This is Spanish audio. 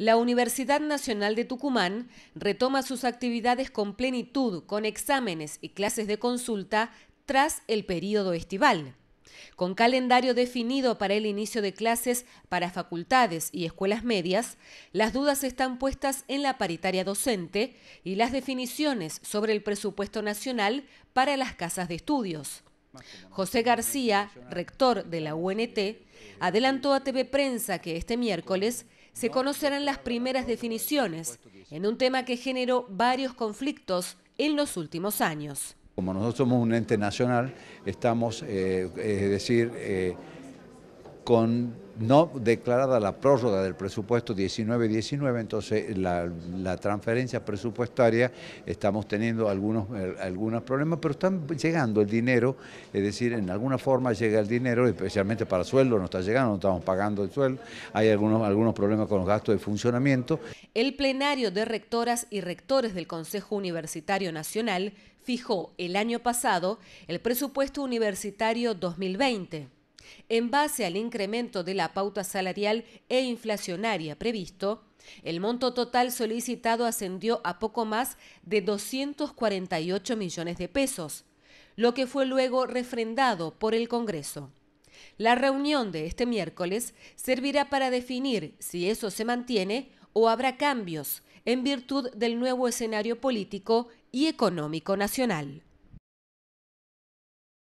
La Universidad Nacional de Tucumán retoma sus actividades con plenitud, con exámenes y clases de consulta tras el periodo estival. Con calendario definido para el inicio de clases para facultades y escuelas medias, las dudas están puestas en la paritaria docente y las definiciones sobre el presupuesto nacional para las casas de estudios. José García, rector de la UNT, adelantó a TV Prensa que este miércoles se conocerán las primeras definiciones en un tema que generó varios conflictos en los últimos años. Como nosotros somos un ente nacional, estamos, eh, es decir, eh, con no declarada la prórroga del presupuesto 19-19, entonces la, transferencia presupuestaria estamos teniendo algunos, eh, algunos problemas, pero están llegando el dinero, es decir, en alguna forma llega el dinero, especialmente para sueldo, no está llegando, no estamos pagando el sueldo, hay algunos, algunos problemas con los gastos de funcionamiento. El plenario de rectoras y rectores del Consejo Universitario Nacional fijó el año pasado el presupuesto universitario 2020. En base al incremento de la pauta salarial e inflacionaria previsto, el monto total solicitado ascendió a poco más de 248 millones de pesos, lo que fue luego refrendado por el Congreso. La reunión de este miércoles servirá para definir si eso se mantiene o habrá cambios en virtud del nuevo escenario político y económico nacional.